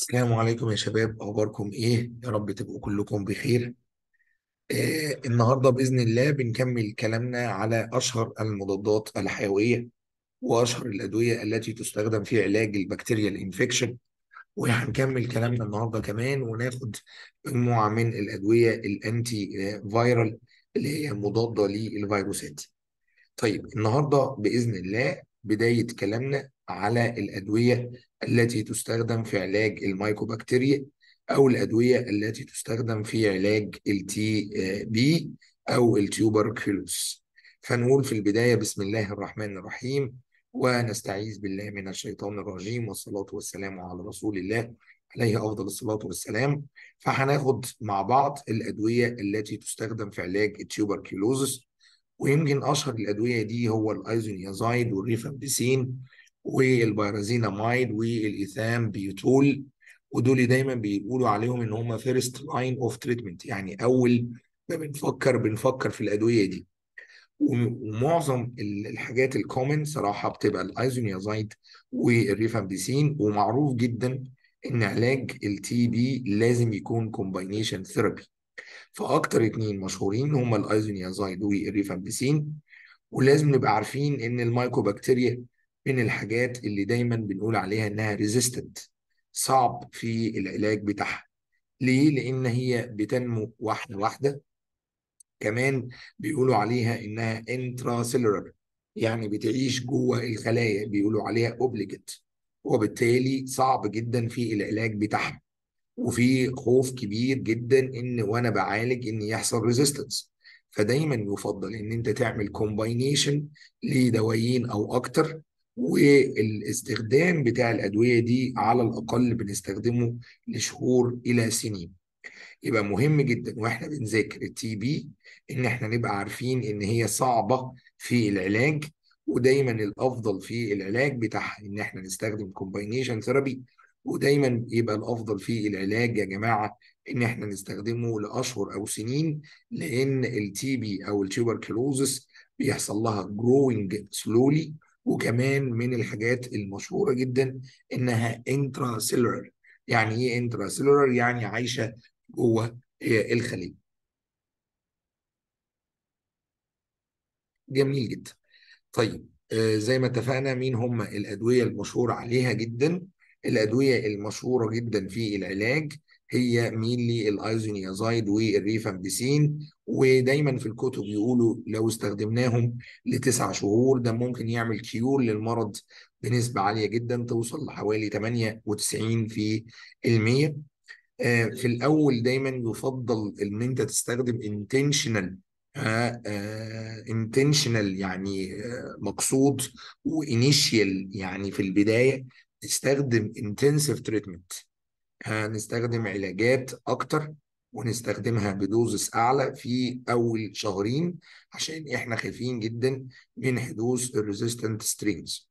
السلام عليكم يا شباب اخباركم ايه يا رب تبقوا كلكم بخير آه النهارده باذن الله بنكمل كلامنا على اشهر المضادات الحيويه واشهر الادويه التي تستخدم في علاج البكتيريا الانفكشن وهنكمل كلامنا النهارده كمان وناخد مجموعه من الادويه الانتي فايرال اللي هي مضاده للفيروسات طيب النهارده باذن الله بدايه كلامنا على الأدوية التي تستخدم في علاج المايكوبكتيريا أو الأدوية التي تستخدم في علاج التي بي أو التيوبركلوس فنقول في البداية بسم الله الرحمن الرحيم ونستعيذ بالله من الشيطان الرجيم والصلاة والسلام على رسول الله عليه أفضل الصلاة والسلام فهناخد مع بعض الأدوية التي تستخدم في علاج التيوبركلوزس ويمكن أشهر الأدوية دي هو الأيزونيازايد والريفابيسين والبيرازينامايد والايثام بيوتول ودول دايما بيقولوا عليهم ان هم فيرست لاين اوف تريتمنت يعني اول ما بنفكر بنفكر في الادويه دي ومعظم الحاجات الكومن صراحه بتبقى الايزونيازايد والريفامبيسين ومعروف جدا ان علاج التي بي لازم يكون كومباينيشن ثيرابي فاكتر اتنين مشهورين هما الايزونيازايد والريفامبيسين ولازم نبقى عارفين ان المايكوبكتيريا من الحاجات اللي دايما بنقول عليها انها ريزيستنت صعب في العلاج بتاعها ليه؟ لان هي بتنمو واحده واحده كمان بيقولوا عليها انها انتراسيلولر يعني بتعيش جوه الخلايا بيقولوا عليها اوبليجيت وبالتالي صعب جدا في العلاج بتاعها وفي خوف كبير جدا ان وانا بعالج ان يحصل ريزيستنس فدايما يفضل ان انت تعمل كومباينيشن لدوايين او اكتر والاستخدام بتاع الادويه دي على الاقل بنستخدمه لشهور الى سنين يبقى مهم جدا واحنا بنذاكر التي بي ان احنا نبقى عارفين ان هي صعبه في العلاج ودايما الافضل في العلاج بتاعها ان احنا نستخدم كومباينيشن ثيرابي ودايما يبقى الافضل في العلاج يا جماعه ان احنا نستخدمه لاشهر او سنين لان التي بي او التيوبركلوزس بيحصل لها جروينج سلولي وكمان من الحاجات المشهوره جدا انها انترا سيلولر يعني ايه انترا سيلولر يعني عايشه جوه الخليه جميل جدا طيب آه، زي ما اتفقنا مين هم الادويه المشهور عليها جدا الادويه المشهوره جدا في العلاج هي مينلي الايزونيازايد والريفامبيسين ودايما في الكتب يقولوا لو استخدمناهم لتسع شهور ده ممكن يعمل كيور للمرض بنسبة عالية جدا توصل لحوالي 98 في المية آه، في الأول دايما يفضل إن أنت تستخدم انتشنال انتشنال آه، آه، يعني مقصود وانيشيال يعني في البداية تستخدم انتنسيف تريتمنت هنستخدم علاجات اكتر ونستخدمها بدوزس اعلى في اول شهرين عشان احنا خايفين جدا من حدوث الريزيستنت سترينز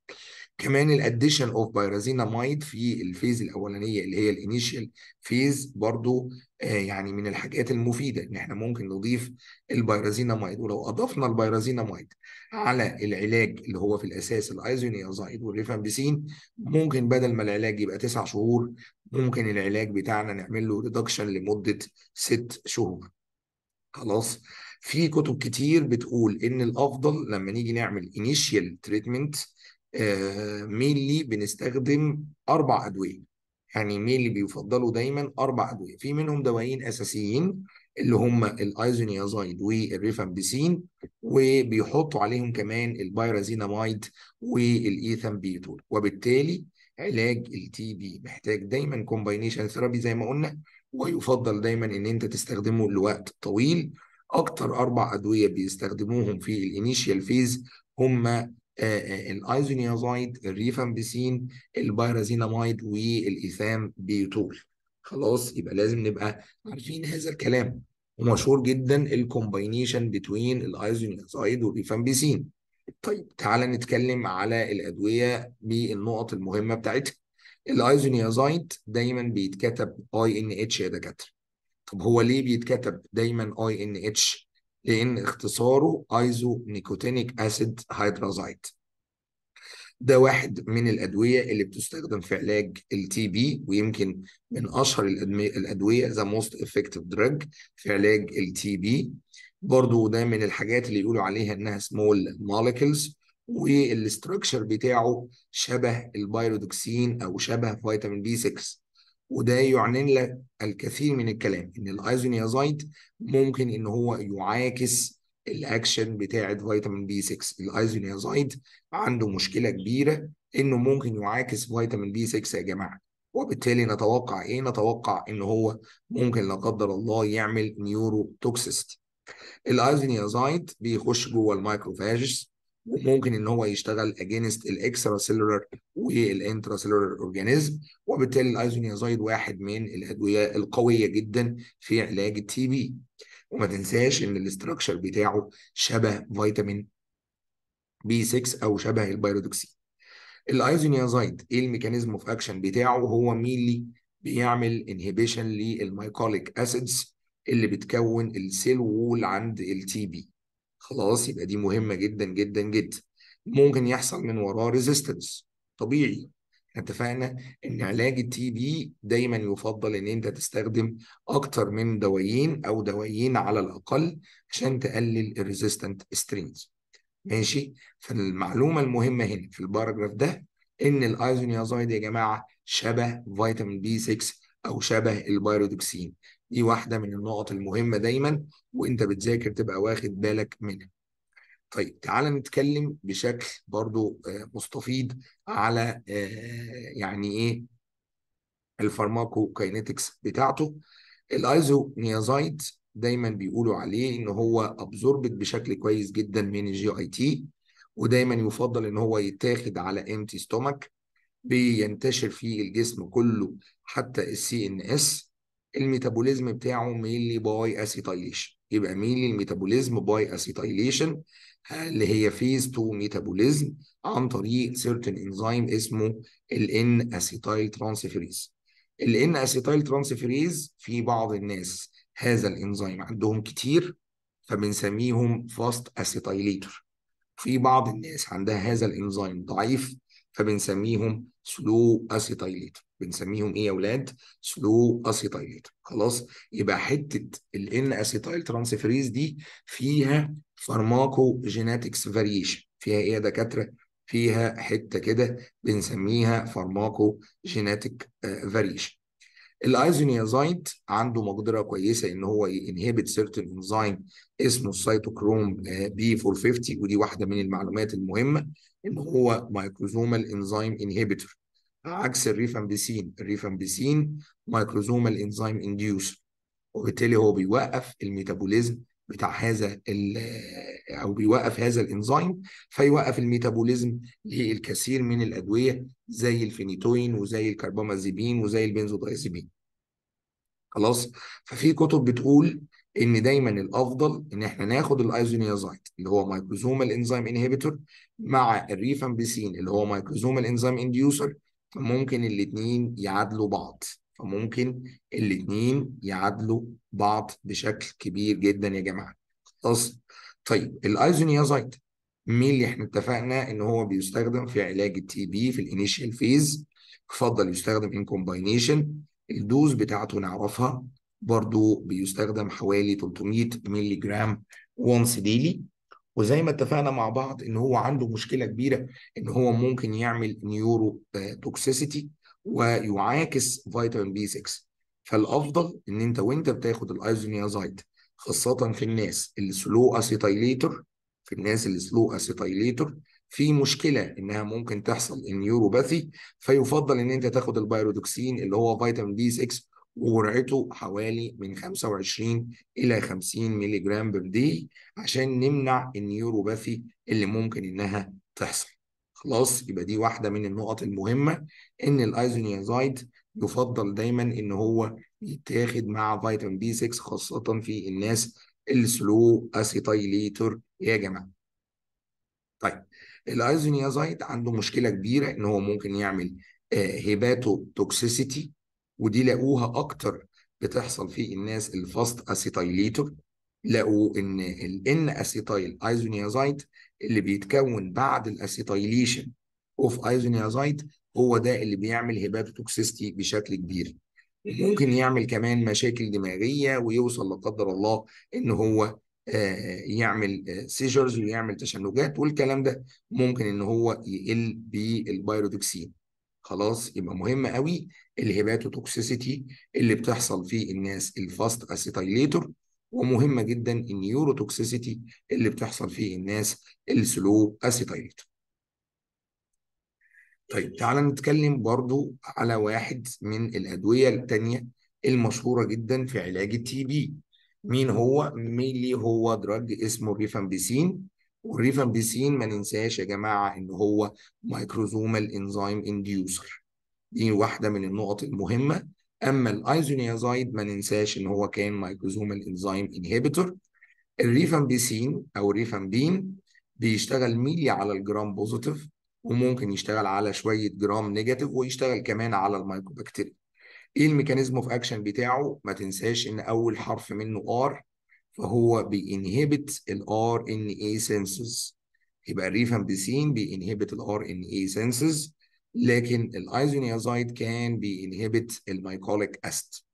كمان الاديشن اوف بايرازيناميد في الفيز الاولانيه اللي هي الانيشال فيز برضو آه، يعني من الحاجات المفيده ان احنا ممكن نضيف البايرازيناميد ولو اضفنا البايرازيناميد على العلاج اللي هو في الاساس الايزونيازايد والريفامبيسين ممكن بدل ما العلاج يبقى تسع شهور ممكن العلاج بتاعنا نعمل له ريدكشن لمده ست شهور خلاص في كتب كتير بتقول ان الافضل لما نيجي نعمل انيشال تريتمنت آه، مينلي بنستخدم اربع ادويه يعني مينلي بيفضلوا دايما اربع ادويه في منهم دوايين اساسيين اللي هم الايزونيازايد والريفامبيسين وبيحطوا عليهم كمان البايرازينامايد والايثام بيتول وبالتالي علاج التي بي محتاج دايما كومباينيشن ثيرابي زي ما قلنا ويفضل دايما ان انت تستخدمه لوقت طويل اكتر اربع ادويه بيستخدموهم في الانيشيال فيز هم الايزونيازايد الريفامبسين البايرازينامايد والايثام بيوتول خلاص يبقى لازم نبقى عارفين هذا الكلام ومشهور جدا الكومباينيشن بتوين الايزونيازايد والريفامبسين طيب تعالى نتكلم على الادويه بالنقط المهمه بتاعتها الايزونيازايد دايما بيتكتب اي ان اتش يا دكاتره طب هو ليه بيتكتب دايما اي ان اتش لأن اختصاره ايزو نيكوتينيك أسيد هيدرازايت ده واحد من الأدوية اللي بتستخدم في علاج التي بي ويمكن من أشهر الأدوية ذا موست افكتيف دراج في علاج التي بي برضه ده من الحاجات اللي يقولوا عليها إنها سمول مولكيولز والاستراكشر بتاعه شبه البيرودوكسين او شبه فيتامين بي 6 وده يعني لك الكثير من الكلام ان الايزونيازايد ممكن ان هو يعاكس الاكشن بتاعه فيتامين بي 6 الايزونيازايد عنده مشكله كبيره انه ممكن يعاكس فيتامين بي 6 يا جماعه وبالتالي نتوقع ايه نتوقع ان هو ممكن لا قدر الله يعمل نيورو توكسيستي الايزونيازايد بيخش جوه المايكروفاجز ممكن ان هو يشتغل اجينست الاكسترا سيلولر والانترا سيلولر اورجانيزم وبالتالي الايزونيازايد واحد من الادويه القويه جدا في علاج التي بي وما تنساش ان الاستراكشر بتاعه شبه فيتامين بي 6 او شبه البيرودوكسين الايزونيازايد ايه الميكانيزم اوف اكشن بتاعه هو مينلي بيعمل انهبيشن للمايكوليك اسيدز اللي بتكون السيل وول عند التي بي خلاص يبقى دي مهمه جدا جدا جدا ممكن يحصل من وراه ريزيستنس طبيعي اتفقنا ان علاج التي بي دايما يفضل ان انت تستخدم اكتر من دوايين او دوايين على الاقل عشان تقلل الريزيستنت سترينز ماشي فالمعلومه المهمه هنا في الباراجراف ده ان الايزونيازايد يا جماعه شبه فيتامين بي 6 او شبه البيرودوكسين دي واحدة من النقط المهمة دايما وانت بتذاكر تبقى واخد بالك منها طيب تعال نتكلم بشكل برضو آه، مستفيض على آه، يعني ايه الفارماكو كاينيتكس بتاعته الايزو نيازايد دايما بيقولوا عليه ان هو ابزوربت بشكل كويس جدا من الجي اي تي ودايما يفضل ان هو يتاخد على امتي ستومك بينتشر في الجسم كله حتى السي ان اس الميتابوليزم بتاعه ميلي باي اسيتايليشن يبقى ميلي الميتابوليزم باي اسيتايليشن اللي هي فيز 2 ميتابوليزم عن طريق سيرتن انزيم اسمه الان اسيتايل ترانسفيريز الان اسيتايل ترانسفيريز في بعض الناس هذا الانزيم عندهم كتير فبنسميهم فاست اسيتايليتر في بعض الناس عندها هذا الانزيم ضعيف فبنسميهم سلو اسيتايليتر بنسميهم ايه يا اولاد؟ سلو اسيتايليت خلاص يبقى حته الان اسيتايل ترانسفيريز دي فيها فارماكو جيناتكس فاريشن فيها ايه يا دكاتره؟ فيها حته كده بنسميها فارماكو جيناتيك فاريشن الايزونيازايد عنده مقدره كويسه ان هو ينهبت سيرتن انزيم اسمه السيتوكروم بي 450 ودي واحده من المعلومات المهمه ان هو مايكروزومال انزيم انهبيتور عكس الريفامبيسين الريفامبيسين مايكروزومال الانزيم انديوس وبالتالي هو بيوقف الميتابوليزم بتاع هذا آه، او بيوقف هذا الانزيم فيوقف الميتابوليزم للكثير من الادويه زي الفينيتوين وزي الكربامازيبين وزي البنزودايزيبين خلاص ففي كتب بتقول ان دايما الافضل ان احنا ناخد الايزونيازايد اللي هو مايكروزومال الانزيم انهبيتور مع الريفامبيسين اللي هو مايكروزومال الانزيم انديوسر فممكن الاتنين يعادلوا بعض فممكن الاتنين يعادلوا بعض بشكل كبير جدا يا جماعه خلاص طيب الايزونيازايت مين اللي احنا اتفقنا ان هو بيستخدم في علاج التي بي في الانيشال فيز يفضل يستخدم ان كومباينيشن الدوز بتاعته نعرفها برضو بيستخدم حوالي 300 مللي جرام وانس ديلي وزي ما اتفقنا مع بعض ان هو عنده مشكله كبيره ان هو ممكن يعمل نيورو توكسيسيتي ويعاكس فيتامين بي 6 فالافضل ان انت وانت بتاخد الايزونيازايد خاصه في الناس اللي سلو اسيتيليتور في الناس اللي سلو اسيتيليتور في مشكله انها ممكن تحصل النيوروباثي فيفضل ان انت تاخد البايرودوكسين اللي هو فيتامين بي 6 وجرعته حوالي من 25 الى 50 ملي جرام بردي عشان نمنع النيوروباثي اللي ممكن انها تحصل خلاص يبقى دي واحده من النقط المهمه ان الايزونيازايد يفضل دايما ان هو يتاخد مع فيتامين بي 6 خاصه في الناس السلو اسيتايليتر يا جماعه طيب الايزونيازايد عنده مشكله كبيره ان هو ممكن يعمل آه، هيباتو توكسيسيتي ودي لقوها اكتر بتحصل في الناس الفاست اسيتايليتور لقوا ان الان اسيتايل ايزونيازايد اللي بيتكون بعد الاسيتايليشن اوف ايزونيازايد هو ده اللي بيعمل هيباتوتوكسيستي بشكل كبير ممكن يعمل كمان مشاكل دماغيه ويوصل لا قدر الله ان هو آه، يعمل سيجرز آه، ويعمل تشنجات والكلام ده ممكن ان هو يقل بالبيروتوكسين خلاص يبقى مهم قوي الهيباتوتوكسيسيتي اللي بتحصل في الناس الفاست اسيتايليتور ومهمه جدا النيوروتوكسيسيتي اللي بتحصل في الناس السلو اسيتايليتور طيب تعالى نتكلم برضو على واحد من الادويه الثانيه المشهوره جدا في علاج التي بي مين هو مين ليه هو دراج اسمه ريفامبيسين والريفامبيسين ما ننساش يا جماعه ان هو مايكروزومال انزيم انديوسر دي واحده من النقط المهمه اما الايزونيازايد ما ننساش ان هو كان مايكروزومال انزيم انهبيتور الريفامبيسين او الريفامبين بيشتغل ميلي على الجرام بوزيتيف وممكن يشتغل على شويه جرام نيجاتيف ويشتغل كمان على المايكوبكتيريا ايه الميكانيزم اوف اكشن بتاعه ما تنساش ان اول حرف منه ار فهو بينهبت الار ان اي سنسز يبقى الريفامبيسين بينهبت الار ان اي سنسز لكن الايزونيازايد كان بينهبت الميكوليك است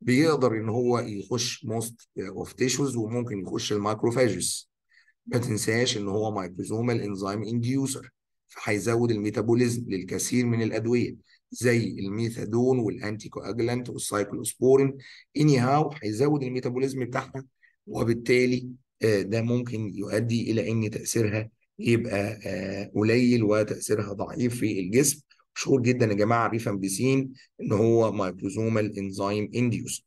بيقدر ان هو يخش موست اوف تيشوز وممكن يخش المايكروفاجز ما تنساش ان هو مايكروزومال انزيم انديوسر فهيزود الميتابوليزم للكثير من الادويه زي الميثادون والانتيكواجلانت والسايكلوسبورين اني هاو هيزود الميتابوليزم بتاعها وبالتالي آه، ده ممكن يؤدي الى ان تاثيرها يبقى آه، قليل وتاثيرها ضعيف في الجسم مشهور جدا يا جماعه ريفامبيسين ان هو مايكروزومال انزيم انديوس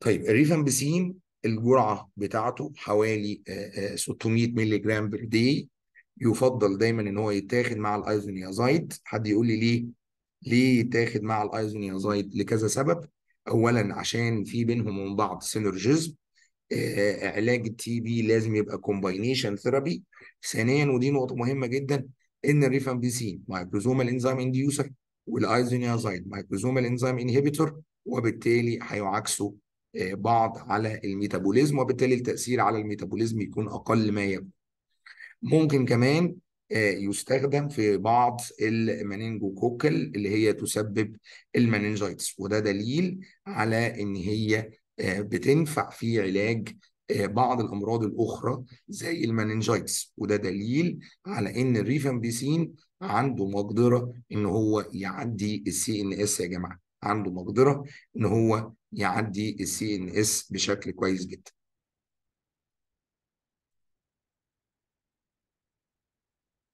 طيب الريفامبيسين الجرعه بتاعته حوالي 600 آه، مللي جرام بير داي يفضل دايما ان هو يتاخد مع الايزونيازايد حد يقول لي ليه ليه يتاخد مع الايزونيازايد لكذا سبب اولا عشان في بينهم وبين بعض سينرجيزم آه، علاج التي بي لازم يبقى كومباينيشن ثيرابي ثانيا ودي نقطه مهمه جدا ان الريفامبيسين مايكروزومال انزيم انديوسر والايزونيازايد مايكروزومال انزيم انهبيتور وبالتالي هيعاكسوا آه، بعض على الميتابوليزم وبالتالي التاثير على الميتابوليزم يكون اقل ما يكون ممكن كمان آه، يستخدم في بعض المننجوكوكل اللي هي تسبب المننجيتس وده دليل على ان هي آه، بتنفع في علاج آه، بعض الامراض الاخرى زي المننجايتس وده دليل على ان الريفامبيسين عنده مقدره ان هو يعدي السي ان اس يا جماعه عنده مقدره ان هو يعدي السي ان اس بشكل كويس جدا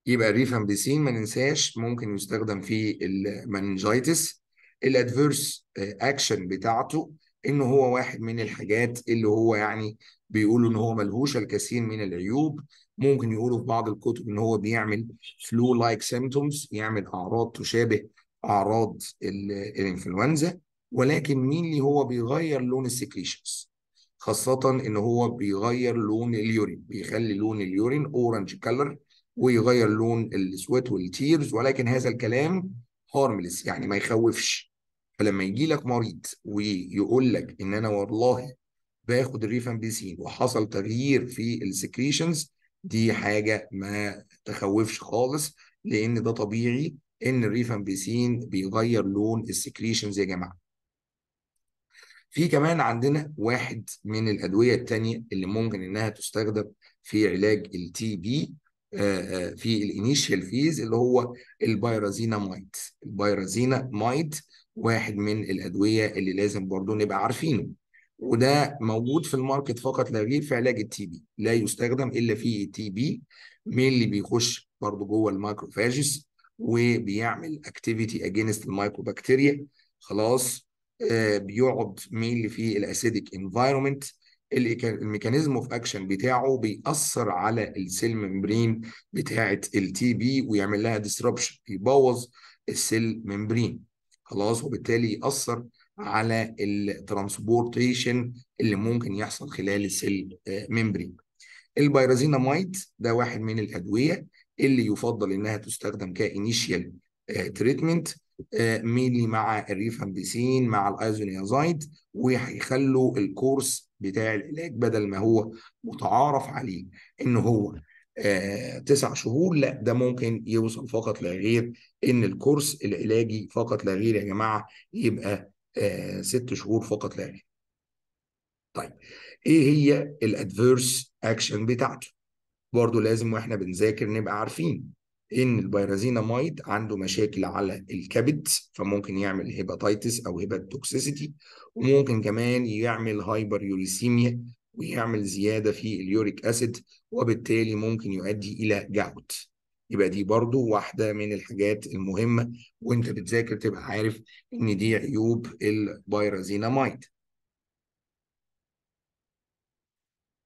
يبقى الريفامبيسين ما ننساش ممكن يستخدم في المننجايتس الادفيرس اكشن آه، بتاعته ان هو واحد من الحاجات اللي هو يعني بيقولوا ان هو ملهوش الكثير من العيوب ممكن يقولوا في بعض الكتب ان هو بيعمل فلو لايك سيمتومز يعمل اعراض تشابه اعراض الانفلونزا ولكن مين هو بيغير لون السكريشنز خاصة ان هو بيغير لون اليورين بيخلي لون اليورين اورنج كلر ويغير لون السويت والتيرز ولكن هذا الكلام هارملس يعني ما يخوفش فلما يجي لك مريض ويقول لك ان انا والله باخد الريفامبيسين وحصل تغيير في السكريشنز دي حاجه ما تخوفش خالص لان ده طبيعي ان الريفامبيسين بيغير لون السكريشنز يا جماعه في كمان عندنا واحد من الادويه الثانيه اللي ممكن انها تستخدم في علاج التي بي آه، آه، في الانيشال فيز اللي هو البايرازينامايد البايرازينامايد واحد من الادويه اللي لازم برضو نبقى عارفينه وده موجود في الماركت فقط لا غير في علاج التي بي لا يستخدم الا في تي بي مين اللي بيخش برضو جوه المايكروفاجس وبيعمل اكتيفيتي اجينست المايكروبكتيريا خلاص آه، بيقعد بيقعد اللي في الاسيديك انفايرمنت الميكانيزم اوف اكشن بتاعه بيأثر على السيل ممبرين بتاعه التي بي ويعمل لها ديسربشن يبوظ السيل ممبرين خلاص وبالتالي ياثر على الترانسبورتيشن اللي ممكن يحصل خلال السيل آه، ميمبرين البيرازينامايد ده واحد من الادويه اللي يفضل انها تستخدم كانيشيال تريتمنت مينلي مع الريفامبيسين مع الايزونيازايد وهيخلوا الكورس بتاع العلاج بدل ما هو متعارف عليه ان هو آه، تسع شهور لا ده ممكن يوصل فقط لا غير ان الكورس العلاجي فقط لا غير يا جماعه يبقى آه، ست شهور فقط لا غير. طيب ايه هي الادفيرس اكشن بتاعته؟ برضه لازم واحنا بنذاكر نبقى عارفين ان البيرازينامايد عنده مشاكل على الكبد فممكن يعمل هيباتيتس او هيباتوكسيسيتي وممكن كمان يعمل هايبر يوريسيميا ويعمل زياده في اليوريك اسيد وبالتالي ممكن يؤدي الى جعوت يبقى دي برضو واحدة من الحاجات المهمة وانت بتذاكر تبقى عارف ان دي عيوب البايرازينامايد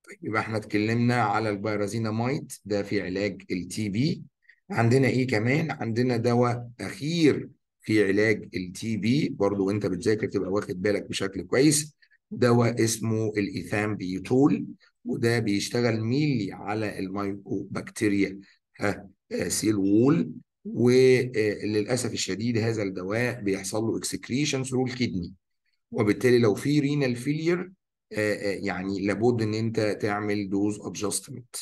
طيب، يبقى احنا اتكلمنا على البايرازينامايد ده في علاج التي بي عندنا ايه كمان عندنا دواء اخير في علاج التي بي برضو وانت بتذاكر تبقى واخد بالك بشكل كويس دواء اسمه الايثامبيوتول وده بيشتغل ميلي على الميكوبكتيريا آه، سيل وول وللاسف آه، الشديد هذا الدواء بيحصل له اكسكريشن ثرو الكدني وبالتالي لو في رينال آه، فيلير يعني لابد ان انت تعمل دوز ادجستمنت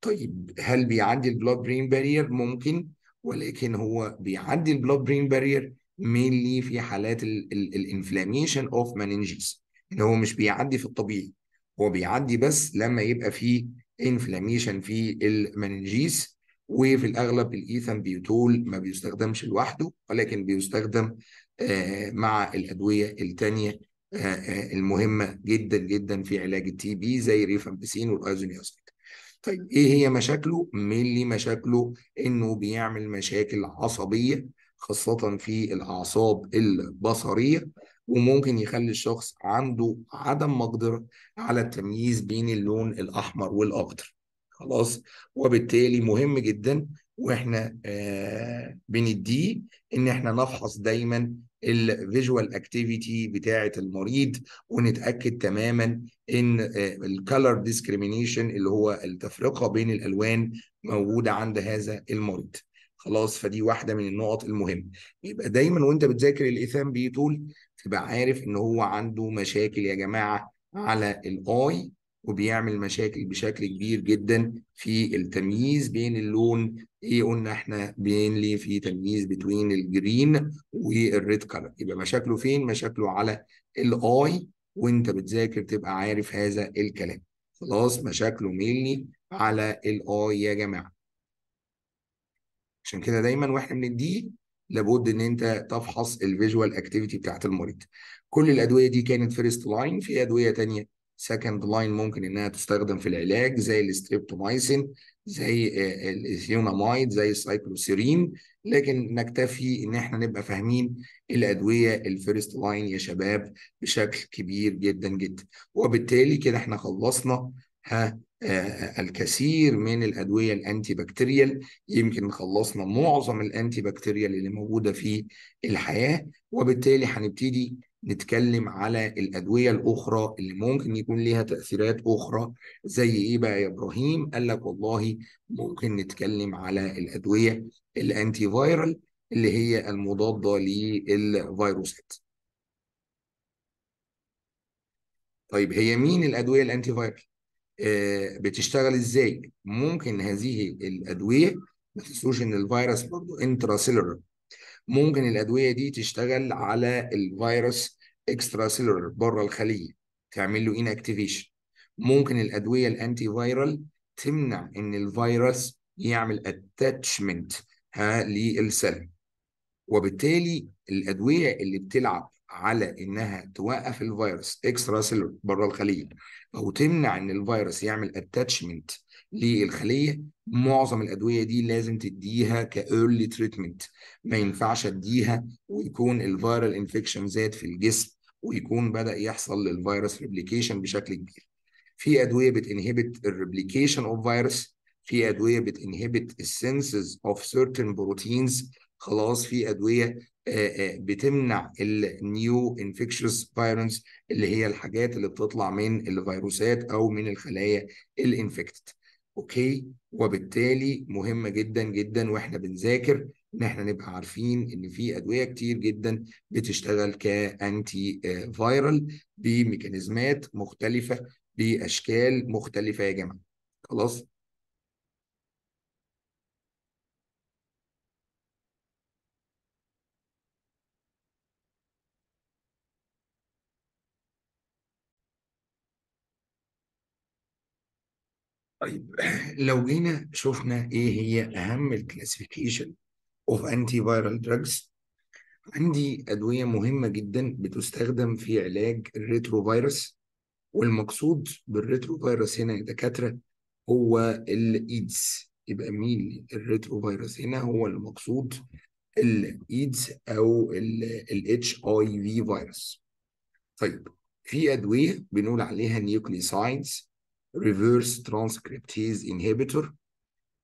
طيب هل بيعدي البلود برين بارير ممكن ولكن هو بيعدي البلود برين بارير مينلي في حالات الانفلاميشن اوف مننجز ان هو مش بيعدي في الطبيعي هو بيعدي بس لما يبقى فيه انفلاميشن في المننجيس وفي الاغلب الايثان بيوتول ما بيستخدمش لوحده ولكن بيستخدم آه، مع الادويه الثانيه آه، آه، المهمه جدا جدا في علاج التي بي زي ريفامبسين والايزونيازيد طيب ايه هي مشاكله؟ اللي مشاكله انه بيعمل مشاكل عصبيه خاصه في الاعصاب البصريه وممكن يخلي الشخص عنده عدم مقدرة على التمييز بين اللون الأحمر والأخضر خلاص وبالتالي مهم جدا واحنا آه، بنديه ان احنا نفحص دايما الفيجوال اكتيفيتي بتاعه المريض ونتاكد تماما ان آه، الكالر ديسكريميشن اللي هو التفرقه بين الالوان موجوده عند هذا المريض خلاص فدي واحده من النقط المهمه يبقى دايما وانت بتذاكر الايثام بيتول تبقى عارف ان هو عنده مشاكل يا جماعه على الاي وبيعمل مشاكل بشكل كبير جدا في التمييز بين اللون ايه قلنا احنا بين ليه في تمييز بين الجرين والريد كلر يبقى مشاكله فين مشاكله على الاي وانت بتذاكر تبقى عارف هذا الكلام خلاص مشاكله مينلي على الاي يا جماعه عشان كده دايما واحنا بنديه لابد ان انت تفحص الفيجوال اكتيفيتي بتاعت المريض كل الادويه دي كانت فيرست لاين في ادويه تانية سكند لاين ممكن انها تستخدم في العلاج زي الاستريبتومايسين زي آه، الاثيونامايد زي السايكلوسيرين لكن نكتفي ان احنا نبقى فاهمين الادويه الفيرست لاين يا شباب بشكل كبير جدا جدا وبالتالي كده احنا خلصنا ها آه، آه، الكثير من الادويه الانتي بكتيريال يمكن خلصنا معظم الانتي بكتيريال اللي موجوده في الحياه وبالتالي هنبتدي نتكلم على الادويه الاخرى اللي ممكن يكون لها تاثيرات اخرى زي ايه بقى يا ابراهيم قال لك والله ممكن نتكلم على الادويه الانتي فايرال اللي هي المضاده للفيروسات طيب هي مين الادويه الانتي فايرال آه، بتشتغل ازاي ممكن هذه الادويه ما تنسوش ان الفيروس برضه انتراسيلولر ممكن الادويه دي تشتغل على الفيروس اكسترا سيلولر بره الخليه تعمل له انكتيفيشن ممكن الادويه الانتي فايرال تمنع ان الفيروس يعمل اتاتشمنت آه، للسيل وبالتالي الادويه اللي بتلعب على انها توقف الفيروس اكسترا سيلر بره الخليه او تمنع ان الفيروس يعمل اتاتشمنت للخليه معظم الادويه دي لازم تديها كايرلي تريتمنت ما ينفعش اديها ويكون الفيرال انفكشن زاد في الجسم ويكون بدا يحصل للفيروس ريبليكيشن بشكل كبير في ادويه بتنهبت الريبليكيشن اوف فيروس في ادويه بتنهبت السنسز اوف سيرتن بروتينز خلاص في ادويه بتمنع النيو انفكشوس فايرنس اللي هي الحاجات اللي بتطلع من الفيروسات او من الخلايا الانفكتد اوكي وبالتالي مهمه جدا جدا واحنا بنذاكر ان احنا نبقى عارفين ان في ادويه كتير جدا بتشتغل كانتي فايرال بميكانيزمات مختلفه باشكال مختلفه يا جماعه خلاص طيب لو جينا شفنا ايه هي اهم الكلاسيفيكيشن اوف انتي فايرال دراجز عندي ادويه مهمه جدا بتستخدم في علاج الريترو فيروس والمقصود بالريترو فيروس هنا يا دكاتره هو الايدز يبقى مين الريترو فيروس هنا هو المقصود الايدز او الاتش اي في فيروس طيب في ادويه بنقول عليها نيوكليسايدز reverse transcriptase inhibitor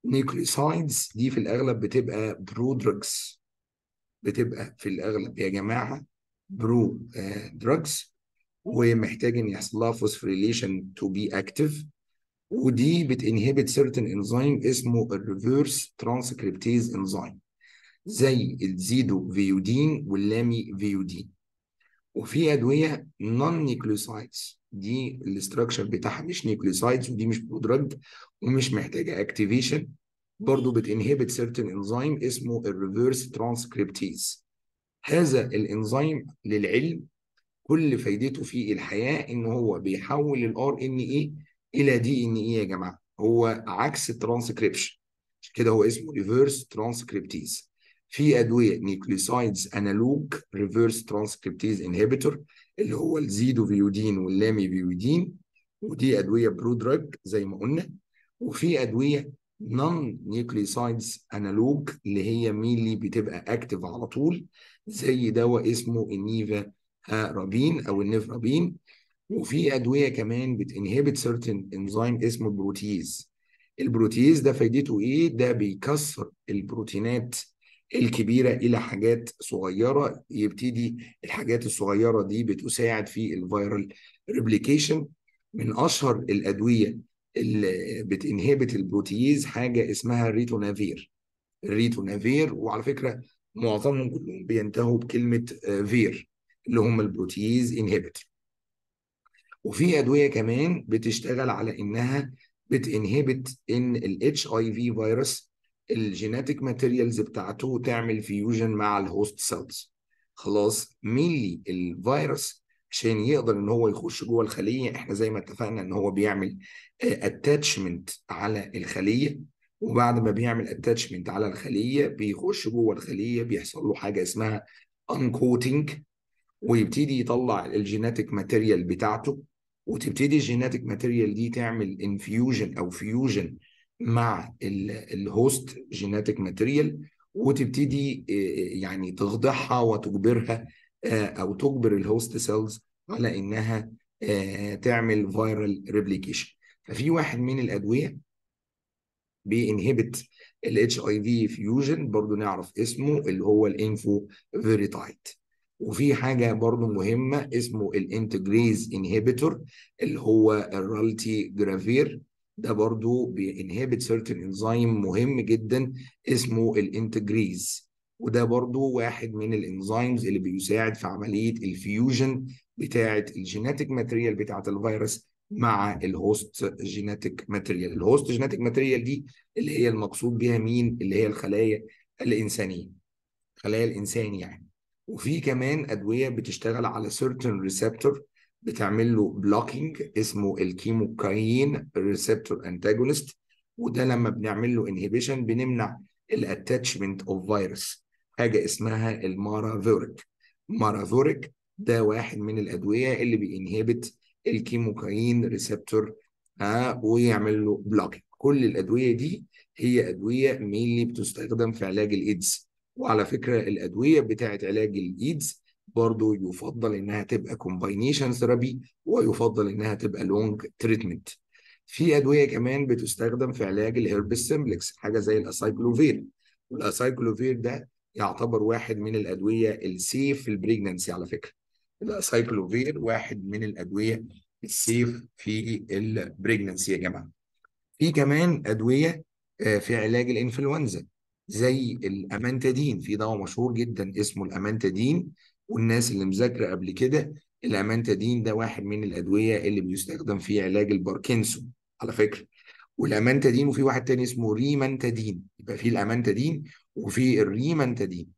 nucleosides دي في الاغلب بتبقى برو دراجز بتبقى في الاغلب يا جماعه برو دراجز آه، ومحتاج ان يحصل لها فوسفوريليشن تو بي اكتف ودي بتنهبت سيرتن انزيم اسمه الريفيرس ترانسكريبتيز انزيم زي الزيدو فيودين واللامي فيودين وفي ادويه نون نيكلوسايدز دي الاستراكشر بتاعها مش نيوكليسايدز ودي مش بودرد ومش محتاجه اكتيفيشن برضه بتنهبت سيرتن انزيم اسمه الريفرس ترانسكريبتيز هذا الانزيم للعلم كل فايدته في الحياه ان هو بيحول الار ان اي الى دي ان اي يا جماعه هو عكس الترانسكريبشن كده هو اسمه ريفرس ترانسكريبتيز في ادويه نيوكليسايدز انالوج ريفرس ترانسكريبتيز انهبيتور اللي هو الزيدو فيودين واللامي فيودين ودي ادويه برو دراج زي ما قلنا وفي ادويه نون نيوكليسايدز انالوج اللي هي ميلي بتبقى اكتف على طول زي دواء اسمه النيفا رابين او النيفرابين وفي ادويه كمان بتنهبت سيرتن انزيم اسمه البروتيز البروتيز ده فايدته ايه ده بيكسر البروتينات الكبيره الى حاجات صغيره يبتدي الحاجات الصغيره دي بتساعد في الفيرال ريبليكيشن من اشهر الادويه اللي بتنهبت البروتييز حاجه اسمها ريتونافير الريتونافير وعلى فكره معظمهم كلهم بينتهوا بكلمه آه، فير اللي هم البروتييز انهبيتور وفي ادويه كمان بتشتغل على انها بتنهبت ان الاتش اي في فيروس الجيناتيك ماتيريالز بتاعته وتعمل فيوجن مع الهوست سيلز خلاص مينلي الفيروس عشان يقدر ان هو يخش جوه الخليه احنا زي ما اتفقنا ان هو بيعمل اتاتشمنت آه، على الخليه وبعد ما بيعمل اتاتشمنت على الخليه بيخش جوه الخليه بيحصل له حاجه اسمها انكوتنج ويبتدي يطلع الجيناتيك ماتيريال بتاعته وتبتدي الجيناتيك ماتيريال دي تعمل انفيوجن او فيوجن مع الهوست جيناتيك ماتيريال وتبتدي آه، آه، يعني تخضعها وتجبرها آه، او تجبر الهوست سيلز على انها تعمل فايرال ريبليكيشن ففي واحد من الادويه بينهبت الاتش اي في فيوجن برضو نعرف اسمه اللي هو الانفو فيريتايت وفي حاجة برضو مهمة اسمه الانتجريز انهبيتور اللي هو الرالتي جرافير ده برضو بينهبت سيرتن انزيم مهم جدا اسمه الانتجريز وده برضو واحد من الانزيمز اللي بيساعد في عمليه الفيوجن بتاعه الجيناتيك ماتريال بتاعه الفيروس مع الهوست جيناتيك ماتريال الهوست جيناتيك ماتريال دي اللي هي المقصود بيها مين اللي هي الخلايا الانسانيه خلايا الانسان يعني وفي كمان ادويه بتشتغل على سيرتن ريسبتور بتعمل له بلوكينج اسمه الكيموكاين ريسبتور انتاجونست وده لما بنعمل له انهبيشن بنمنع الاتاتشمنت اوف فيروس حاجه اسمها المارافوريك مارافوريك ده واحد من الادويه اللي بينهبت الكيموكاين ريسبتور آه ويعمل له بلوكينج كل الادويه دي هي ادويه مينلي بتستخدم في علاج الايدز وعلى فكره الادويه بتاعه علاج الايدز برضو يفضل انها تبقى كومباينيشن ثيرابي ويفضل انها تبقى لونج تريتمنت في ادويه كمان بتستخدم في علاج الهربس سيمبلكس حاجه زي الاسايكلوفير والاسايكلوفير ده يعتبر واحد من الادويه السيف في البريجننسي على فكره الاسايكلوفير واحد من الادويه السيف في البريجننسي يا جماعه في كمان ادويه آه، في علاج الانفلونزا زي الامانتادين في دواء مشهور جدا اسمه الامانتادين والناس اللي مذاكره قبل كده الامانتادين ده واحد من الادويه اللي بيستخدم في علاج الباركنسون على فكره والامانتادين وفي واحد تاني اسمه ريمانتادين يبقى في الامانتادين وفي الريمانتادين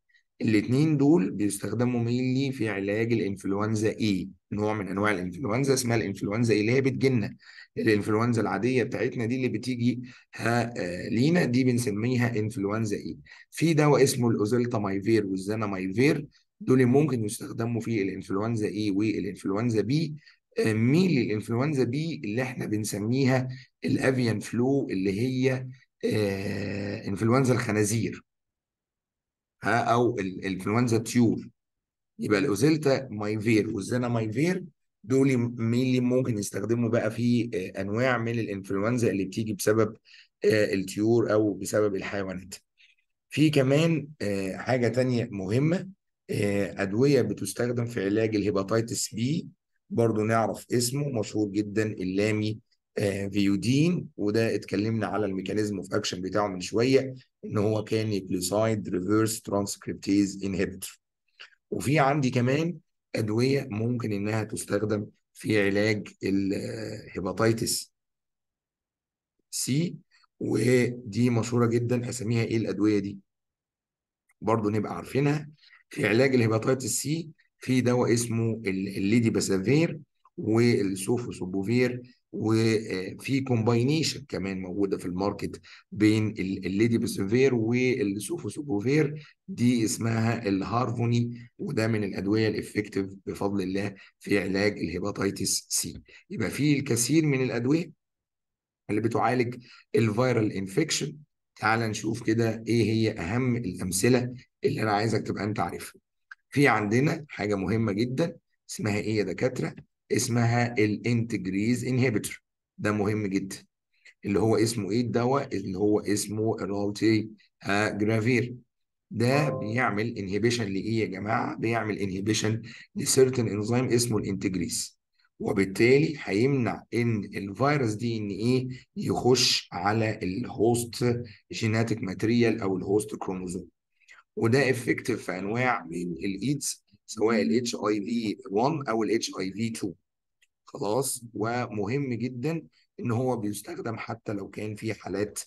الاثنين دول بيستخدموا مينلي في علاج الانفلونزا اي نوع من انواع الانفلونزا اسمها الانفلونزا اي اللي هي بتجيلنا الانفلونزا العاديه بتاعتنا دي اللي بتيجي ها آه، لينا دي بنسميها انفلونزا اي في دواء اسمه الاوزيلتامايفير والزانامايفير دول ممكن يستخدموا في الانفلونزا اي والانفلونزا بي ميل الانفلونزا بي آه، اللي احنا بنسميها الافيان فلو اللي هي آه، انفلونزا الخنازير او الانفلونزا الطيور يبقى الاوزيلتا مايفير والزنا مايفير دول مين ممكن يستخدموا بقى في آه، انواع من الانفلونزا اللي بتيجي بسبب الطيور او بسبب الحيوانات في كمان حاجه تانية مهمه آه، ادويه بتستخدم في علاج الهيباتيتس بي برضو نعرف اسمه مشهور جدا اللامي آه، فيودين وده اتكلمنا على الميكانيزم اوف اكشن بتاعه من شويه ان هو كان يكليسايد ريفرس ترانسكريبتيز انهبيتور وفي عندي كمان ادويه ممكن انها تستخدم في علاج الهيباتيتس آه، سي ودي مشهوره جدا اساميها ايه الادويه دي برضو نبقى عارفينها في علاج الهيباتيتس سي في دواء اسمه الليدي باسافير والسوفوسوبوفير وفي كومباينيشن كمان موجوده في الماركت بين الليدي باسافير والسوفوسوبوفير دي اسمها الهارفوني وده من الادويه الافكتيف بفضل الله في علاج الهيباتيتس سي يبقى في الكثير من الادويه اللي بتعالج الفيرال انفكشن تعال نشوف كده ايه هي اهم الامثله اللي انا عايزك تبقى انت عارفها في عندنا حاجه مهمه جدا اسمها ايه يا دكاتره اسمها الانتجريز انهبيتور ده مهم جدا اللي هو اسمه ايه الدواء اللي هو اسمه الالتي جرافير ده بيعمل انهبيشن لايه يا جماعه بيعمل انهبيشن لسيرتن انزيم اسمه الانتجريز وبالتالي هيمنع ان الفيروس دي ان ايه يخش على الهوست جيناتيك ماتريال او الهوست كروموزوم وده افكتيف في انواع من الايدز سواء الاتش اي في 1 او الاتش اي في 2 خلاص ومهم جدا ان هو بيستخدم حتى لو كان في حالات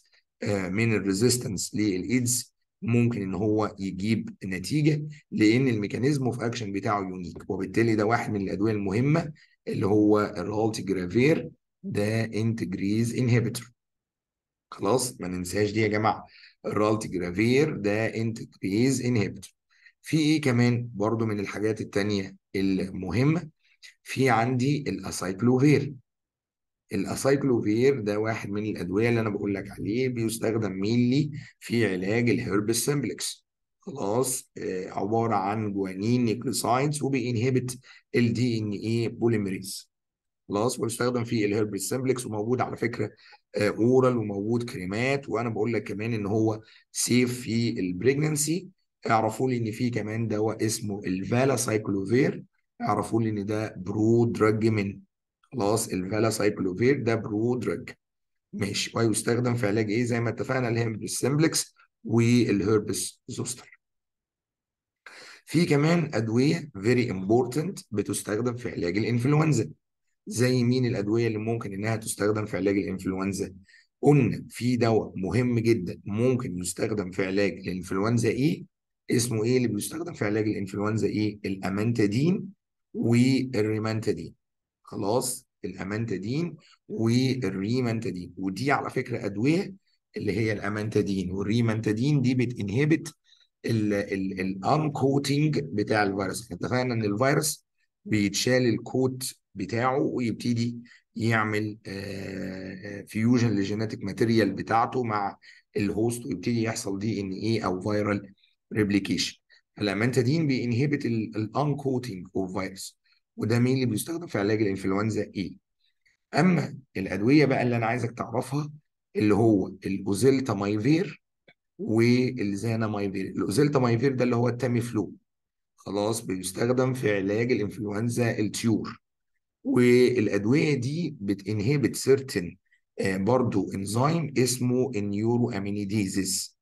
آه، من الريزيستنس للايدز ممكن ان هو يجيب نتيجه لان الميكانيزم اوف اكشن بتاعه يونيك وبالتالي ده واحد من الادويه المهمه اللي هو جرافير ده انتجريز انهبيتور خلاص ما ننساش دي يا جماعه جرافير ده انتجريز انهبيتور في ايه كمان برضو من الحاجات التانية المهمة في عندي الاسايكلوفير الاسايكلوفير ده واحد من الادويه اللي انا بقول لك عليه بيستخدم مينلي في علاج الهيربس سمبلكس خلاص آه، عباره عن جوانين نيكلوسايدز وبينهبت الدي ان اي بوليمريز خلاص ويستخدم في الهيربس سمبلكس وموجود على فكره اورال آه، وموجود كريمات وانا بقول لك كمان ان هو سيف في البريجننسي اعرفوا لي ان في كمان دواء اسمه الفالا سايكلوفير اعرفوا لي ان ده برو دراج من خلاص الفالا سايكلوفير ده برو دراج ماشي ويستخدم في علاج ايه زي ما اتفقنا الهيمبس سيمبلكس والهربس زوستر في كمان ادويه فيري امبورتنت بتستخدم في علاج الانفلونزا زي مين الادويه اللي ممكن انها تستخدم في علاج الانفلونزا قلنا في دواء مهم جدا ممكن يستخدم في علاج الانفلونزا ايه اسمه ايه اللي بيستخدم في علاج الانفلونزا ايه الامانتادين والريمانتادين خلاص الامانتادين والريمانتادين ودي على فكره ادويه اللي هي الامانتادين والريمانتادين دي بتنهبت الانكوتنج بتاع الفيروس اتفقنا ان الفيروس بيتشال الكوت بتاعه ويبتدي يعمل فيوجن آه، للجينيتك آه، ماتيريال بتاعته مع الهوست ويبتدي يحصل دي ان اي او فايرال ريبليكيشن الامانتادين بينهبت الانكوتنج اوف فيروس وده مين اللي بيستخدم في علاج الانفلونزا ايه اما الادويه بقى اللي انا عايزك تعرفها اللي هو الاوزيلتا مايفير والزانا مايفير الاوزيلتا مايفير ده اللي هو التامي فلو خلاص بيستخدم في علاج الانفلونزا الطيور والادويه دي بتنهبت آه، سيرتن برضو انزيم اسمه النيورو امينيديزس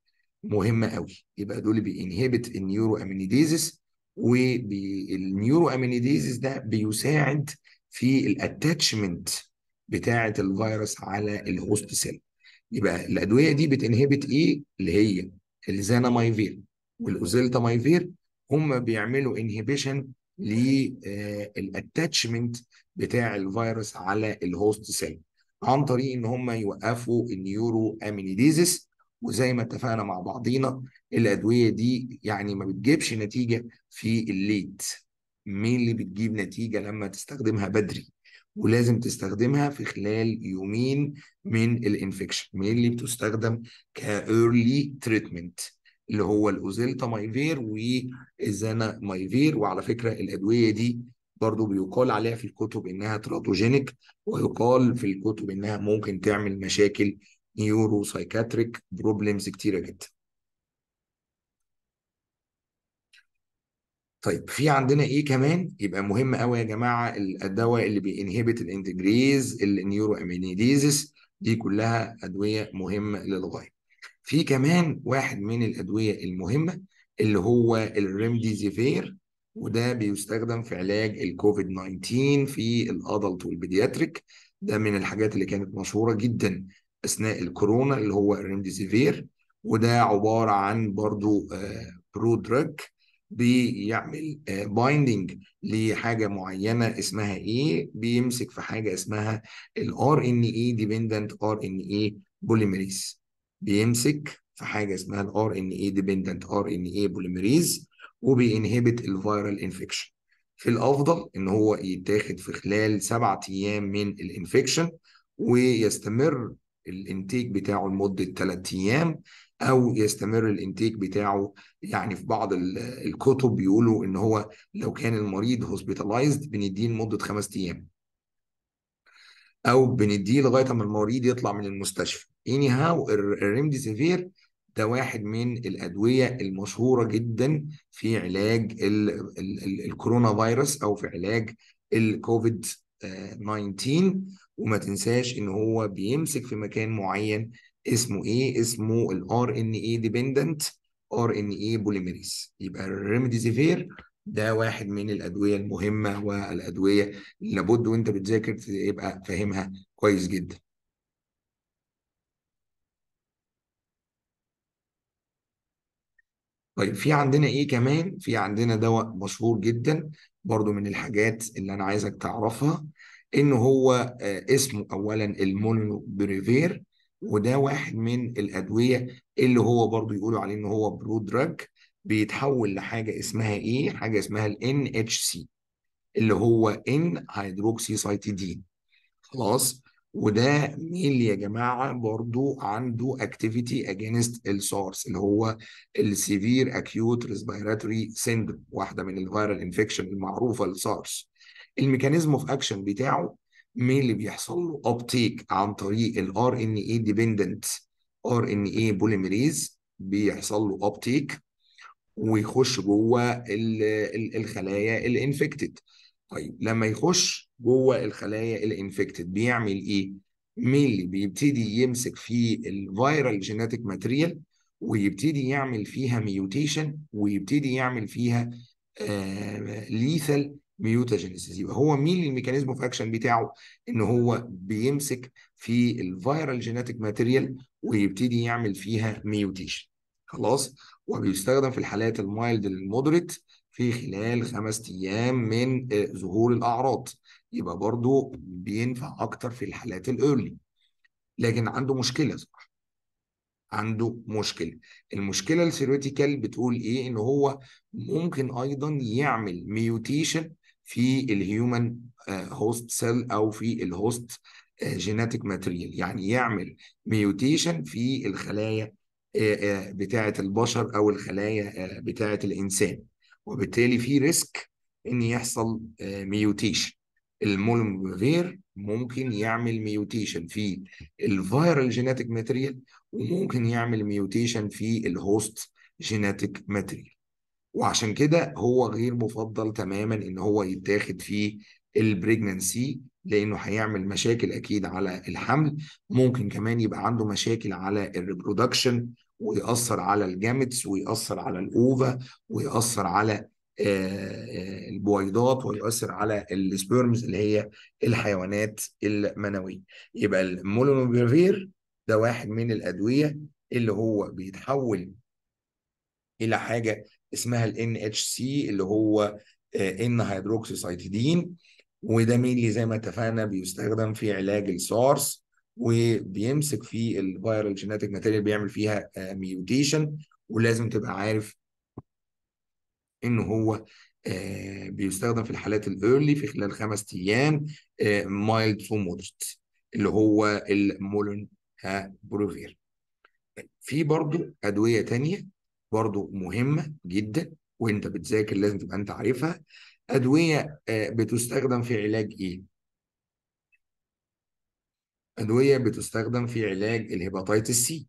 مهمه قوي يبقى دول بينهبت النيورو امينيديزس والنيورو امينيديزس ده بيساعد في الاتاتشمنت بتاعه الفيروس على الهوست سيل يبقى الادويه دي بتنهبت ايه اللي هي الزانامايفير والاوزيلتامايفير هم بيعملوا انهبيشن للاتاتشمنت آه، بتاع الفيروس على الهوست سيل عن طريق ان هم يوقفوا النيورو امينيديزيس وزي ما اتفقنا مع بعضينا الادويه دي يعني ما بتجيبش نتيجه في الليت مين اللي بتجيب نتيجه لما تستخدمها بدري ولازم تستخدمها في خلال يومين من الانفكشن مين اللي بتستخدم كايرلي تريتمنت اللي هو الاوزيلتا مايفير والزانا مايفير وعلى فكره الادويه دي برضو بيقال عليها في الكتب انها تراتوجينيك ويقال في الكتب انها ممكن تعمل مشاكل نيورو سايكاتريك بروبلمز كتيره جدا طيب في عندنا ايه كمان يبقى مهم قوي يا جماعه الدواء اللي بينهبت الانتجريز النيورو امينيديزس دي كلها ادويه مهمه للغايه في كمان واحد من الادويه المهمه اللي هو الريمديزيفير وده بيستخدم في علاج الكوفيد 19 في الادلت والبيدياتريك ده من الحاجات اللي كانت مشهوره جدا اثناء الكورونا اللي هو الريمديزيفير وده عباره عن برضو برو آه، دراج بيعمل بايندنج آه، لحاجه معينه اسمها ايه بيمسك في حاجه اسمها الار ان اي ديبندنت ار ان اي بوليميريز بيمسك في حاجه اسمها الار ان اي ديبندنت ار ان اي بوليميريز وبينهبت الفيرال انفكشن في الافضل ان هو يتاخد في خلال سبعة ايام من الانفكشن ويستمر الانتيك بتاعه لمده ثلاث ايام او يستمر الانتيك بتاعه يعني في بعض الكتب بيقولوا ان هو لو كان المريض هوسبيتالايزد بنديه لمده خمس ايام او بنديه لغايه ما المريض يطلع من المستشفى اني هاو الريمديسيفير ده واحد من الادويه المشهوره جدا في علاج الكورونا فيروس او في علاج الكوفيد 19 وما تنساش ان هو بيمسك في مكان معين اسمه ايه اسمه الار ان اي ديبندنت ار ان اي بوليميريز يبقى الريمديسيفير ده واحد من الادويه المهمه والادويه لابد وانت بتذاكر يبقى فاهمها كويس جدا طيب في عندنا ايه كمان في عندنا دواء مشهور جدا برضو من الحاجات اللي انا عايزك تعرفها ان هو آه، اسمه اولا المونو بريفير وده واحد من الادويه اللي هو برضو يقولوا عليه ان هو برو دراج بيتحول لحاجه اسمها ايه حاجه اسمها ال سي اللي هو ان هيدروكسي سايتيدين خلاص وده ميل يا جماعه برضو عنده اكتيفيتي اجينست السارس اللي هو السيفير اكيوت ريسبيراتوري سيندروم واحده من الفيرال انفكشن المعروفه للسارس الميكانيزم اوف اكشن بتاعه ميل بيحصل له ابتيك عن طريق الار ان اي ديبندنت ار ان اي بوليميريز بيحصل له ابتيك ويخش جوه الخلايا الانفكتد طيب لما يخش جوه الخلايا الانفكتد بيعمل ايه؟ مينلي بيبتدي يمسك في الفيرال جينيتيك ماتيريال ويبتدي يعمل فيها ميوتيشن ويبتدي يعمل فيها ليثال آه، ميوتاجينيسيس يبقى هو مين الميكانيزم اوف اكشن بتاعه ان هو بيمسك في الفيرال جينيتيك ماتيريال ويبتدي يعمل فيها ميوتيشن خلاص وبيستخدم في الحالات المايلد للمودريت في خلال خمس أيام من آه، ظهور الأعراض يبقى برضو بينفع أكتر في الحالات الإيرلي لكن عنده مشكلة صح عنده مشكلة المشكلة الثيوريتيكال بتقول إيه إن هو ممكن أيضا يعمل ميوتيشن في الهيومن هوست سيل أو في الهوست جيناتيك ماتيريال يعني يعمل ميوتيشن في الخلايا آه، آه، بتاعة البشر أو الخلايا بتاعة الإنسان وبالتالي في ريسك ان يحصل ميوتيشن آه، المولنوفير ممكن يعمل ميوتيشن في الفيرال جينيتك ماتيريال وممكن يعمل ميوتيشن في الهوست جينيتك ماتيريال وعشان كده هو غير مفضل تماما ان هو يتاخد في البريجننسي لانه هيعمل مشاكل اكيد على الحمل ممكن كمان يبقى عنده مشاكل على الريبرودكشن ويأثر على الجامتس ويأثر على الأوفا ويأثر على آه، آه، البويضات ويؤثر على السبيرمز اللي هي الحيوانات المنويه يبقى المولونوبيرفير ده واحد من الادويه اللي هو بيتحول الى حاجه اسمها الـ NHC اللي هو ان آه، هيدروكسيسايتيدين وده مين اللي زي ما اتفقنا بيستخدم في علاج السارس وبيمسك في الفيرال جيناتيك ماتيريال بيعمل فيها ميوتيشن آه, ولازم تبقى عارف ان هو آه, بيستخدم في الحالات الايرلي في خلال خمس ايام مايلد تو مودريت اللي هو المولن آه, بروفير في برضو ادويه تانية برضو مهمه جدا وانت بتذاكر لازم تبقى انت عارفها ادويه بتستخدم في علاج ايه ادويه بتستخدم في علاج الهيباتيتس سي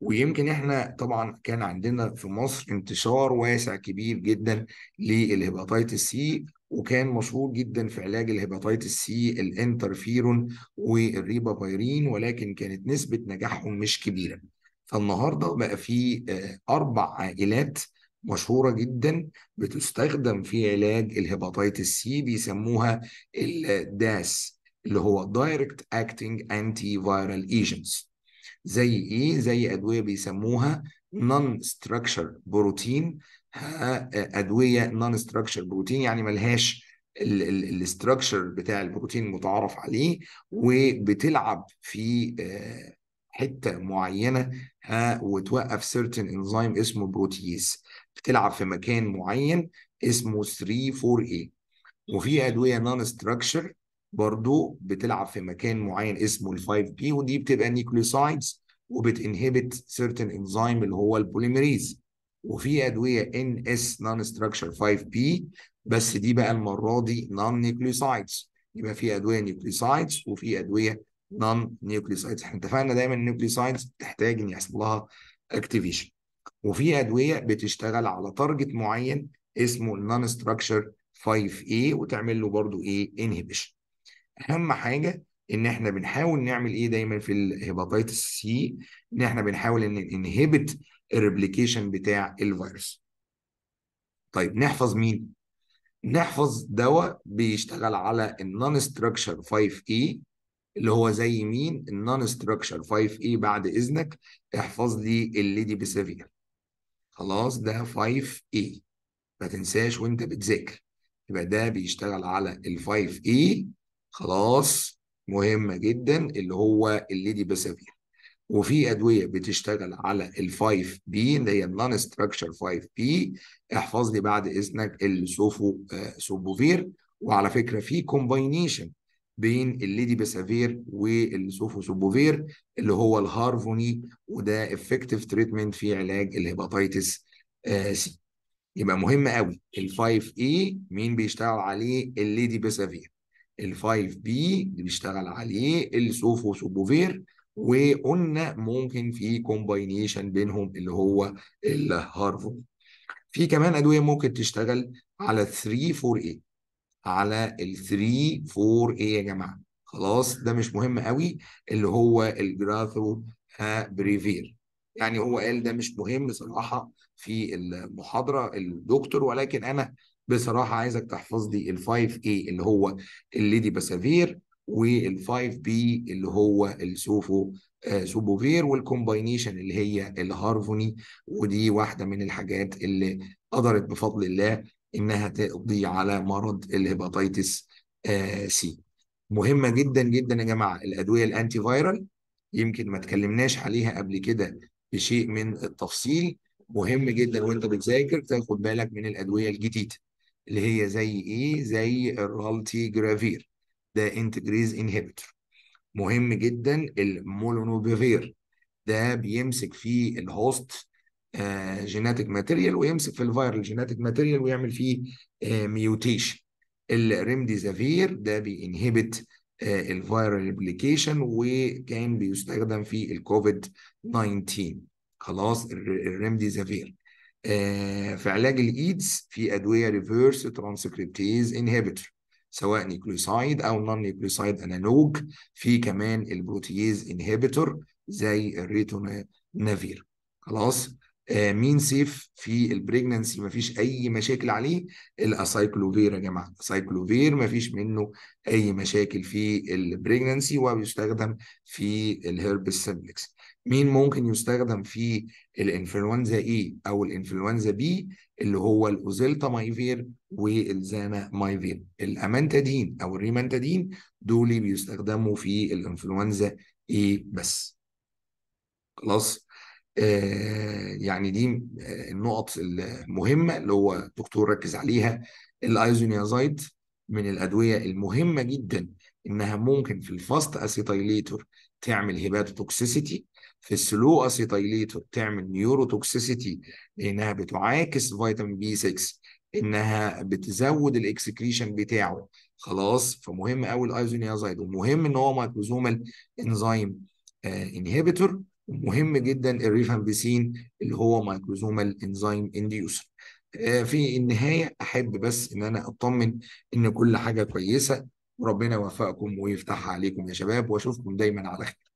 ويمكن احنا طبعا كان عندنا في مصر انتشار واسع كبير جدا للهيباتيتس سي وكان مشهور جدا في علاج الهيباتيتس سي الانترفيرون والريبابيرين ولكن كانت نسبه نجاحهم مش كبيره فالنهارده بقى في آه، اربع عائلات مشهوره جدا بتستخدم في علاج الهيباتيتس سي بيسموها الداس اللي هو دايركت اكتنج انتي فايرال ايجنتس زي ايه؟ زي ادويه بيسموها نون ستراكشر بروتين ادويه نون ستراكشر بروتين يعني ملهاش الاستراكشر بتاع البروتين المتعارف عليه وبتلعب في آه، حته معينه وتوقف سيرتن انزيم اسمه بروتيز بتلعب في مكان معين اسمه 3 4 a وفي ادويه نون ستراكشر برضو بتلعب في مكان معين اسمه ال 5 بي ودي بتبقى نيوكليوسايدز وبتنهبت سيرتن انزيم اللي هو البوليمريز وفي ادويه ان اس نون ستراكشر 5 بي بس دي بقى المره دي نون نيوكليوسايدز يبقى في ادويه نيوكليوسايدز وفي ادويه نون نيوكليوسايدز احنا اتفقنا دايما النيوكليوسايدز بتحتاج ان يحصل لها اكتيفيشن وفي ادويه بتشتغل على تارجت معين اسمه النون ستراكشر 5A وتعمل له برضه ايه انهبيشن اهم حاجه ان احنا بنحاول نعمل ايه دايما في الهيباتيتس سي ان احنا بنحاول ان انهبت الريبليكيشن بتاع الفيروس طيب نحفظ مين نحفظ دواء بيشتغل على النون ستراكشر 5 اي اللي هو زي مين النون ستراكشر 5 اي بعد اذنك احفظ لي الليدي بيسيفير خلاص ده 5 اي e. ما تنساش وانت بتذاكر يبقى ده بيشتغل على ال 5 اي e. خلاص مهمه جدا اللي هو الليدي باسافير وفي ادويه بتشتغل على ال 5 بي اللي هي النون ستراكشر 5 بي احفظ لي بعد اذنك السوفو آه، سوبوفير وعلى فكره في كومباينيشن بين الليدي باسافير والسوفو سوبوفير اللي هو الهارفوني وده افكتيف تريتمنت في علاج الهيباتيتس سي آه، يبقى مهم قوي ال 5 اي e مين بيشتغل عليه الليدي باسافير ال 5 بي اللي بيشتغل عليه السوفو سوبوفير وقلنا ممكن في كومباينيشن بينهم اللي هو الهارفو في كمان ادويه ممكن تشتغل على 3 4 اي على ال 3 4 اي يا جماعه خلاص ده مش مهم قوي اللي هو الجراثو بريفير يعني هو قال ده مش مهم صراحه في المحاضره الدكتور ولكن انا بصراحه عايزك تحفظ لي ال 5 a اللي هو الليدي باسافير وال 5 b اللي هو السوفو سوبوفير والكومباينيشن اللي هي الهارفوني ودي واحده من الحاجات اللي قدرت بفضل الله انها تقضي على مرض الهيباتيتس سي آه، مهمه جدا جدا يا جماعه الادويه الانتي فايرال يمكن ما اتكلمناش عليها قبل كده بشيء من التفصيل مهم جدا وانت بتذاكر تاخد بالك من الادويه الجديده اللي هي زي ايه زي الرالتي جرافير ده انتجريز انهبيتور مهم جدا المولونوبيفير ده بيمسك في الهوست آه جيناتيك ماتيريال ويمسك في الفيرال جيناتيك ماتيريال ويعمل فيه آه ميوتيشن الريمديزافير ده بينهبت الفيرال ريبليكيشن وكان بيستخدم في الكوفيد 19 خلاص الريمديزافير آه، في علاج الايدز في ادويه ريفيرس ترانسكريبتيز انهبيتور سواء نيوكليوسايد او نون نيوكليوسايد انالوج في كمان البروتييز انهبيتور زي الريتونافير خلاص آه، مين سيف في ما مفيش اي مشاكل عليه الاسايكلوفير يا جماعه ما مفيش منه اي مشاكل في البريجنانسي وبيستخدم في الهيربس سيمبلكس مين ممكن يستخدم في الانفلونزا اي او الانفلونزا بي اللي هو الاوزيلتا مايفير والزانا مايفير الامانتادين او الريمانتادين دول بيستخدموا في الانفلونزا اي بس خلاص آه يعني دي آه، النقط المهمه اللي هو الدكتور ركز عليها الايزونيازايد من الادويه المهمه جدا انها ممكن في الفاست اسيتايليتور تعمل هيباتوتوكسيسيتي في السلو اسيتايليتور بتعمل نيورو توكسيسيتي لانها بتعاكس فيتامين بي 6 انها بتزود الاكسكريشن بتاعه خلاص فمهم قوي الايزونيازايد ومهم ان هو مايكروزومال انزيم انهبيتور ومهم جدا الريفامبيسين اللي هو مايكروزومال انزيم انديوسر آه، في النهايه احب بس ان انا اطمن ان كل حاجه كويسه وربنا يوفقكم ويفتحها عليكم يا شباب واشوفكم دايما على خير